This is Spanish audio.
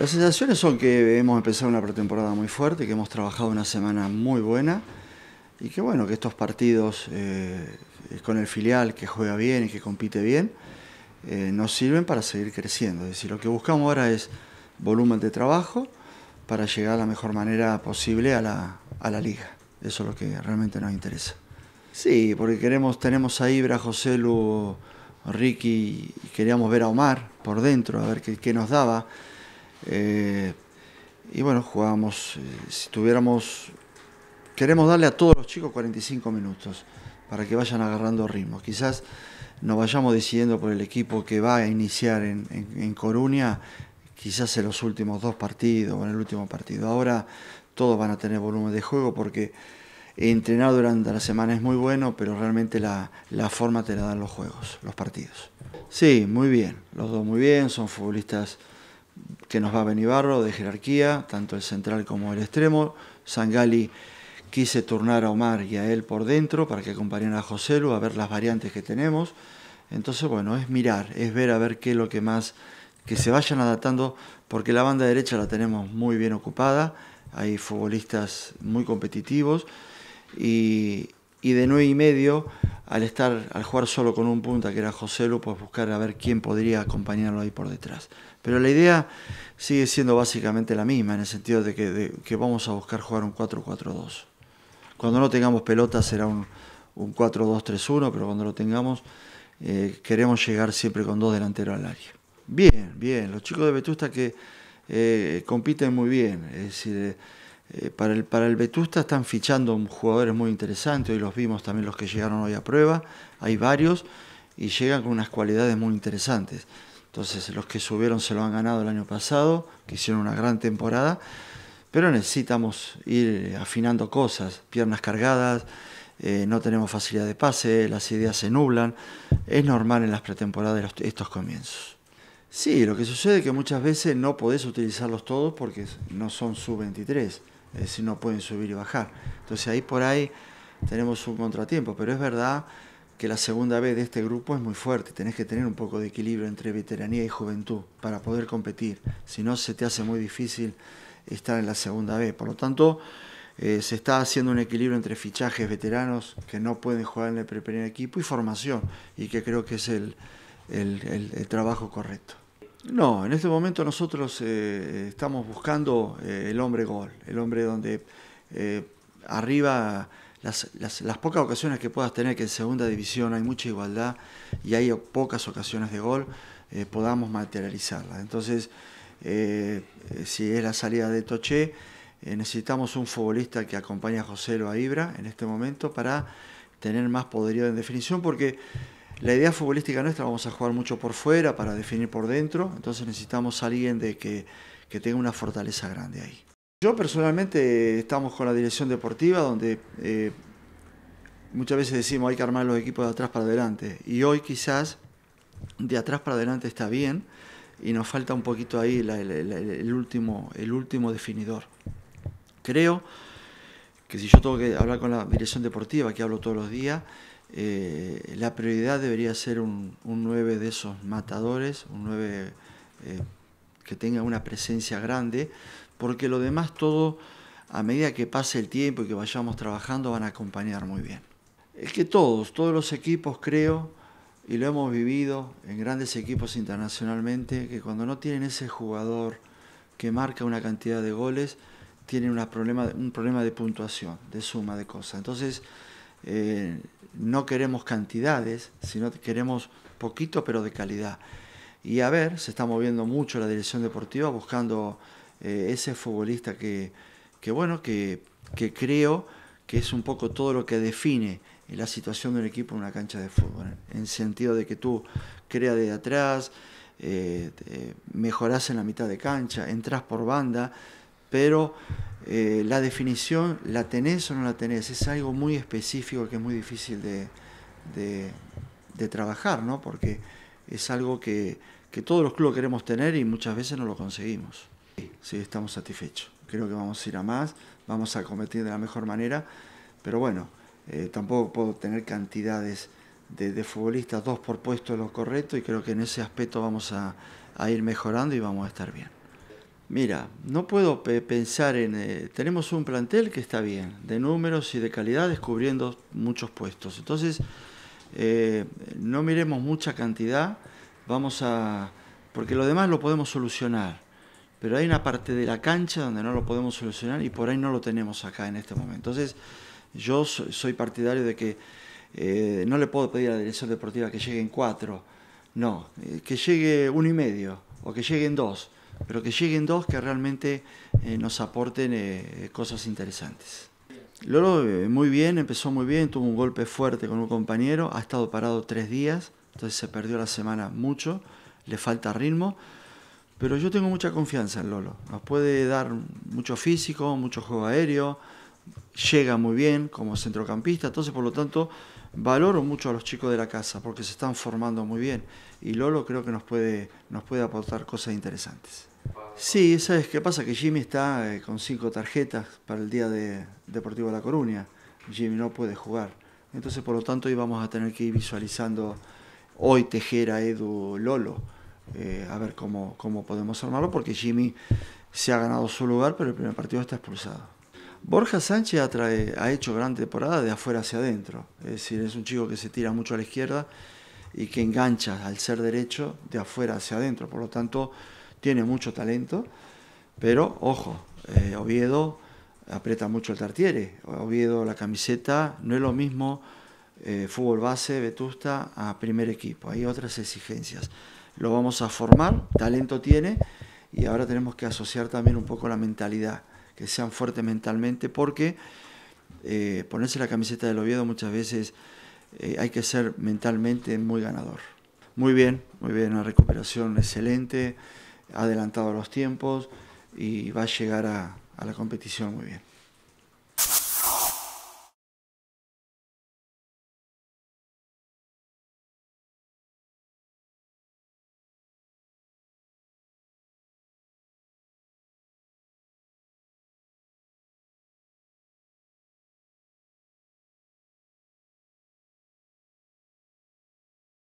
Las sensaciones son que hemos empezado una pretemporada muy fuerte, que hemos trabajado una semana muy buena y que bueno, que estos partidos eh, con el filial que juega bien y que compite bien, eh, nos sirven para seguir creciendo. Es decir, lo que buscamos ahora es volumen de trabajo para llegar de la mejor manera posible a la, a la liga. Eso es lo que realmente nos interesa. Sí, porque queremos, tenemos a Ibra, José Lu, Ricky, y queríamos ver a Omar por dentro, a ver qué, qué nos daba. Eh, y bueno, jugamos eh, si tuviéramos, queremos darle a todos los chicos 45 minutos para que vayan agarrando ritmo. Quizás nos vayamos decidiendo por el equipo que va a iniciar en, Coruña, quizás en los últimos dos partidos o en el último partido. Ahora todos van a tener volumen de juego porque entrenar durante la semana es muy bueno, pero realmente la, la, forma te la dan los juegos, los partidos. Sí, muy bien, los dos muy bien, son futbolistas que nos va a Benibarro de jerarquía, tanto el central como el extremo. Sangali quise turnar a Omar y a él por dentro para que acompañen a José Lu a ver las variantes que tenemos. Entonces, bueno, es mirar, es ver a ver qué es lo que más, que se vayan adaptando, porque la banda derecha la tenemos muy bien ocupada, hay futbolistas muy competitivos y, y de nueve y medio al estar, al jugar solo con un punta que era José Lu, pues buscar a ver quién podría acompañarlo ahí por detrás. Pero la idea sigue siendo básicamente la misma, en el sentido de que, vamos a buscar jugar un 4-4-2. Cuando no tengamos pelota será un, 4-2-3-1, pero cuando lo tengamos eh, queremos llegar siempre con dos delanteros al área. Bien, bien, los chicos de Vetusta que eh, compiten muy bien, es decir, eh, eh, para, el, para Vetusta están fichando jugadores muy interesantes, hoy los vimos también los que llegaron hoy a prueba, hay varios y llegan con unas cualidades muy interesantes. Entonces los que subieron se lo han ganado el año pasado, que hicieron una gran temporada, pero necesitamos ir eh, afinando cosas, piernas cargadas, eh, no tenemos facilidad de pase, las ideas se nublan, es normal en las pretemporadas estos comienzos. Sí, lo que sucede es que muchas veces no podés utilizarlos todos porque no son sub-23 es decir, no pueden subir y bajar. Entonces ahí por ahí tenemos un contratiempo, pero es verdad que la segunda vez de este grupo es muy fuerte, tenés que tener un poco de equilibrio entre veteranía y juventud para poder competir, si no se te hace muy difícil estar en la segunda vez. Por lo tanto, eh, se está haciendo un equilibrio entre fichajes veteranos que no pueden jugar en el primer equipo y formación, y que creo que es el trabajo correcto. No, en este momento nosotros eh, estamos buscando eh, el hombre gol, el hombre donde eh, arriba las, pocas ocasiones que puedas tener, que en segunda división hay mucha igualdad y hay pocas ocasiones de gol, podamos materializarla. Entonces, si es la salida de Toché, necesitamos un futbolista que acompañe a José Lo a Ibra en este momento para tener más poderío en definición, porque la idea futbolística nuestra, vamos a jugar mucho por fuera para definir por dentro, entonces necesitamos alguien de que, tenga una fortaleza grande ahí. Yo personalmente eh, estamos con la dirección deportiva donde eh, muchas veces decimos hay que armar los equipos de atrás para adelante y hoy quizás de atrás para adelante está bien y nos falta un poquito ahí el, último, el último definidor. Creo que si yo tengo que hablar con la dirección deportiva, que hablo todos los días, eh, la prioridad debería ser un, un, 9 de esos matadores, un 9 eh, que tenga una presencia grande, porque lo demás todo, a medida que pase el tiempo y que vayamos trabajando, van a acompañar muy bien. Es que todos, todos los equipos creo, y lo hemos vivido en grandes equipos internacionalmente, que cuando no tienen ese jugador que marca una cantidad de goles, tienen problema, un problema de puntuación, de suma de cosas. Entonces, eh, no queremos cantidades, sino queremos poquito pero de calidad. Y a ver, se está moviendo mucho la dirección deportiva buscando eh, ese futbolista que, bueno, que, creo que es un poco todo lo que define la situación de un equipo en una cancha de fútbol, en sentido de que tú creas de atrás, eh, mejoras en la mitad de cancha, entras por banda, pero eh, la definición, ¿la tenés o no la tenés? Es algo muy específico que es muy difícil de, trabajar, ¿no? Porque es algo que, todos los clubes queremos tener y muchas veces no lo conseguimos. Sí, estamos satisfechos. Creo que vamos a ir a más, vamos a competir de la mejor manera, pero bueno, eh, tampoco puedo tener cantidades de, futbolistas, dos por puesto es lo correcto y creo que en ese aspecto vamos a ir mejorando y vamos a estar bien. Mira, no puedo pensar en... Eh, tenemos un plantel que está bien, de números y de calidad, descubriendo muchos puestos. Entonces, eh, no miremos mucha cantidad, vamos a... porque lo demás lo podemos solucionar, pero hay una parte de la cancha donde no lo podemos solucionar y por ahí no lo tenemos acá en este momento. Entonces, yo soy partidario de que eh, no le puedo pedir a la dirección deportiva que lleguen cuatro, no, que llegue uno y medio o que lleguen dos pero que lleguen dos que realmente eh, nos aporten eh, cosas interesantes. Lolo eh, muy bien, empezó muy bien, tuvo un golpe fuerte con un compañero, ha estado parado tres días, entonces se perdió la semana mucho, le falta ritmo, pero yo tengo mucha confianza en Lolo, nos puede dar mucho físico, mucho juego aéreo, llega muy bien como centrocampista, entonces por lo tanto valoro mucho a los chicos de la casa porque se están formando muy bien y Lolo creo que nos puede, nos puede aportar cosas interesantes. Sí, ¿sabes qué pasa? Que Jimmy está eh, con cinco tarjetas para el día de Deportivo La Coruña. Jimmy no puede jugar. Entonces, por lo tanto, íbamos a tener que ir visualizando hoy Tejera, Edu, Lolo, eh, a ver cómo, cómo podemos armarlo, porque Jimmy se ha ganado su lugar, pero el primer partido está expulsado. Borja Sánchez ha hecho gran temporada de afuera hacia adentro. Es decir, es un chico que se tira mucho a la izquierda y que engancha al ser derecho de afuera hacia adentro. Por lo tanto, tiene mucho talento, pero ojo, eh, Oviedo aprieta mucho el tartiere, Oviedo la camiseta, no es lo mismo eh, fútbol base, Vetusta, a primer equipo, hay otras exigencias. Lo vamos a formar, talento tiene, y ahora tenemos que asociar también un poco la mentalidad, que sean fuertes mentalmente, porque eh, ponerse la camiseta del Oviedo muchas veces hay que ser mentalmente muy ganador. Muy bien, muy bien, una recuperación excelente adelantado los tiempos y va a llegar a la competición muy bien.